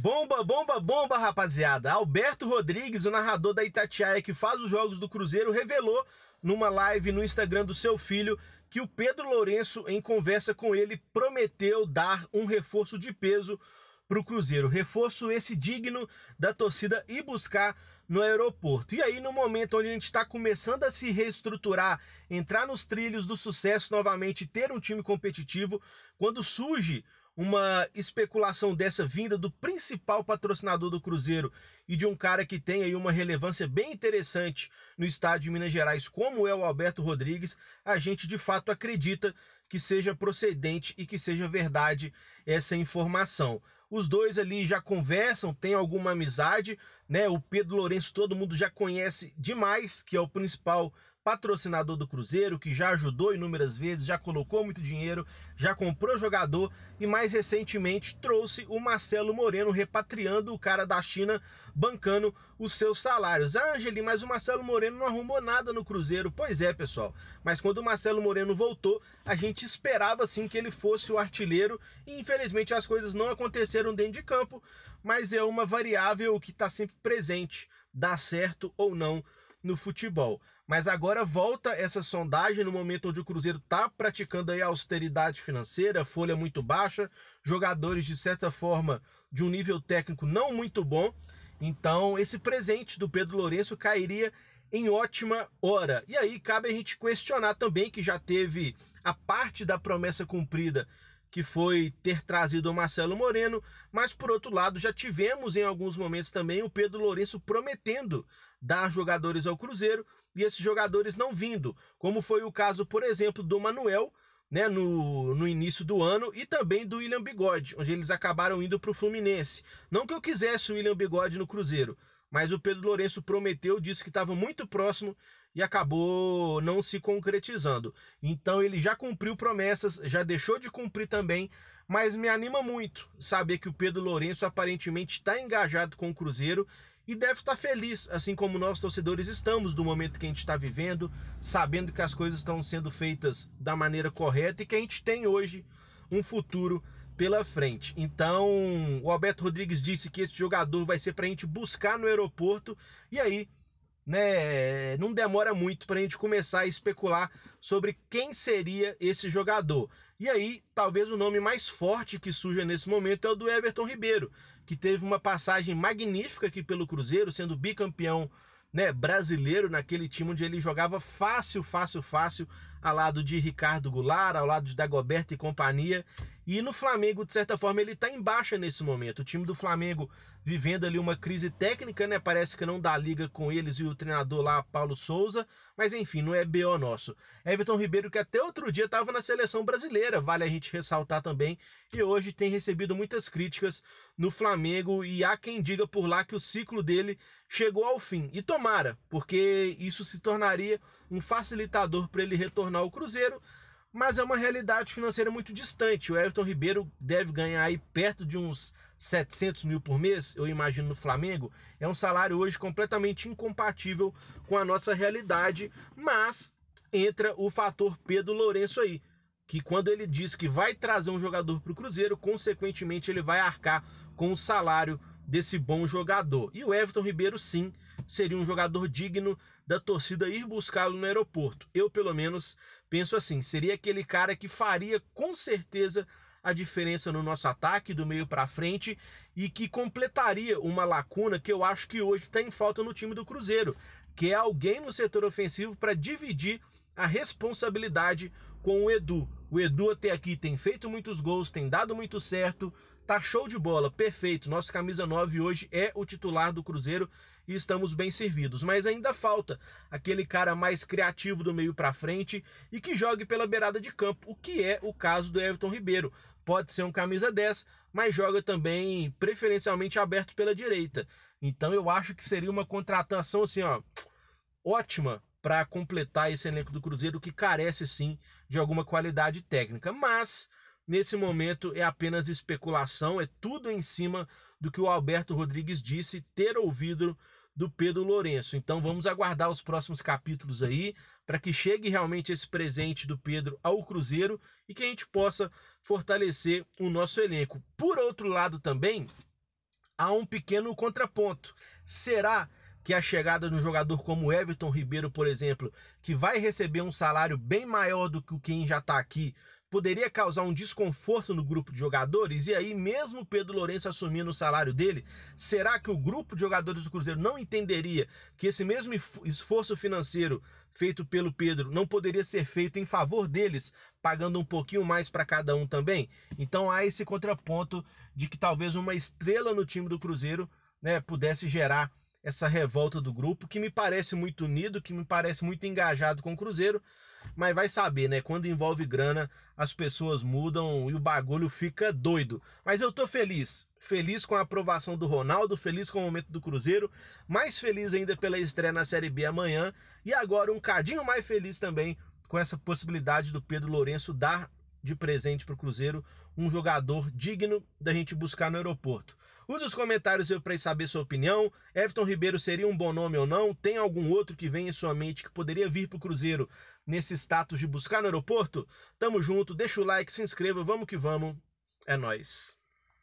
Bomba, bomba, bomba, rapaziada. Alberto Rodrigues, o narrador da Itatiaia que faz os jogos do Cruzeiro, revelou numa live no Instagram do seu filho que o Pedro Lourenço, em conversa com ele, prometeu dar um reforço de peso para o Cruzeiro. Reforço esse digno da torcida e buscar no aeroporto. E aí, no momento onde a gente está começando a se reestruturar, entrar nos trilhos do sucesso novamente, ter um time competitivo, quando surge uma especulação dessa vinda do principal patrocinador do Cruzeiro e de um cara que tem aí uma relevância bem interessante no estado de Minas Gerais, como é o Alberto Rodrigues, a gente de fato acredita que seja procedente e que seja verdade essa informação. Os dois ali já conversam, têm alguma amizade, né? O Pedro Lourenço todo mundo já conhece demais, que é o principal patrocinador do Cruzeiro, que já ajudou inúmeras vezes, já colocou muito dinheiro, já comprou jogador e mais recentemente trouxe o Marcelo Moreno, repatriando o cara da China, bancando os seus salários. Ah, Angeli, mas o Marcelo Moreno não arrumou nada no Cruzeiro. Pois é, pessoal. Mas quando o Marcelo Moreno voltou, a gente esperava sim que ele fosse o artilheiro e infelizmente as coisas não aconteceram dentro de campo, mas é uma variável que está sempre presente, dá certo ou não no futebol. Mas agora volta essa sondagem no momento onde o Cruzeiro está praticando aí austeridade financeira, folha muito baixa, jogadores de certa forma de um nível técnico não muito bom. Então, esse presente do Pedro Lourenço cairia em ótima hora. E aí cabe a gente questionar também que já teve a parte da promessa cumprida que foi ter trazido o Marcelo Moreno, mas por outro lado já tivemos em alguns momentos também o Pedro Lourenço prometendo dar jogadores ao Cruzeiro e esses jogadores não vindo, como foi o caso, por exemplo, do Manuel, né, no, no início do ano, e também do William Bigode, onde eles acabaram indo para o Fluminense. Não que eu quisesse o William Bigode no Cruzeiro, mas o Pedro Lourenço prometeu, disse que estava muito próximo e acabou não se concretizando. Então ele já cumpriu promessas, já deixou de cumprir também, mas me anima muito saber que o Pedro Lourenço aparentemente está engajado com o Cruzeiro e deve estar tá feliz, assim como nós torcedores estamos do momento que a gente está vivendo, sabendo que as coisas estão sendo feitas da maneira correta e que a gente tem hoje um futuro pela frente. Então, o Alberto Rodrigues disse que esse jogador vai ser para a gente buscar no aeroporto e aí né, é, não demora muito para a gente começar a especular sobre quem seria esse jogador. E aí, talvez o nome mais forte que surja nesse momento é o do Everton Ribeiro, que teve uma passagem magnífica aqui pelo Cruzeiro, sendo bicampeão né, brasileiro naquele time onde ele jogava fácil, fácil, fácil ao lado de Ricardo Goulart, ao lado de Dagoberto e companhia. E no Flamengo, de certa forma, ele está em baixa nesse momento. O time do Flamengo vivendo ali uma crise técnica, né? Parece que não dá liga com eles e o treinador lá, Paulo Souza. Mas enfim, não é BO nosso. Everton Ribeiro, que até outro dia estava na seleção brasileira, vale a gente ressaltar também. E hoje tem recebido muitas críticas no Flamengo. E há quem diga por lá que o ciclo dele chegou ao fim. E tomara, porque isso se tornaria um facilitador para ele retornar ao Cruzeiro, mas é uma realidade financeira muito distante. O Everton Ribeiro deve ganhar aí perto de uns 700 mil por mês, eu imagino, no Flamengo. É um salário hoje completamente incompatível com a nossa realidade, mas entra o fator Pedro Lourenço aí, que quando ele diz que vai trazer um jogador para o Cruzeiro, consequentemente ele vai arcar com o salário desse bom jogador. E o Everton Ribeiro, sim, seria um jogador digno da torcida ir buscá-lo no aeroporto. Eu, pelo menos, penso assim: seria aquele cara que faria com certeza a diferença no nosso ataque do meio para frente e que completaria uma lacuna que eu acho que hoje está em falta no time do Cruzeiro, que é alguém no setor ofensivo para dividir a responsabilidade com o Edu. O Edu até aqui tem feito muitos gols, tem dado muito certo, Tá show de bola, perfeito. Nosso camisa 9 hoje é o titular do Cruzeiro e estamos bem servidos. Mas ainda falta aquele cara mais criativo do meio para frente e que jogue pela beirada de campo, o que é o caso do Everton Ribeiro. Pode ser um camisa 10, mas joga também preferencialmente aberto pela direita. Então eu acho que seria uma contratação assim, ó, ótima para completar esse elenco do Cruzeiro que carece sim de alguma qualidade técnica, mas nesse momento é apenas especulação, é tudo em cima do que o Alberto Rodrigues disse ter ouvido do Pedro Lourenço. Então vamos aguardar os próximos capítulos aí para que chegue realmente esse presente do Pedro ao Cruzeiro e que a gente possa fortalecer o nosso elenco. Por outro lado também há um pequeno contraponto. Será que a chegada de um jogador como Everton Ribeiro, por exemplo, que vai receber um salário bem maior do que quem já está aqui, poderia causar um desconforto no grupo de jogadores? E aí, mesmo Pedro Lourenço assumindo o salário dele, será que o grupo de jogadores do Cruzeiro não entenderia que esse mesmo esforço financeiro feito pelo Pedro não poderia ser feito em favor deles, pagando um pouquinho mais para cada um também? Então há esse contraponto de que talvez uma estrela no time do Cruzeiro né, pudesse gerar essa revolta do grupo, que me parece muito unido, que me parece muito engajado com o Cruzeiro, mas vai saber, né? Quando envolve grana, as pessoas mudam e o bagulho fica doido. Mas eu tô feliz, feliz com a aprovação do Ronaldo, feliz com o momento do Cruzeiro, mais feliz ainda pela estreia na Série B amanhã e agora um cadinho mais feliz também com essa possibilidade do Pedro Lourenço dar de presente para o Cruzeiro um jogador digno da gente buscar no aeroporto. Use os comentários para saber sua opinião. Everton Ribeiro seria um bom nome ou não? Tem algum outro que vem em sua mente que poderia vir para o Cruzeiro nesse status de buscar no aeroporto? Tamo junto, deixa o like, se inscreva, vamos que vamos. É nós.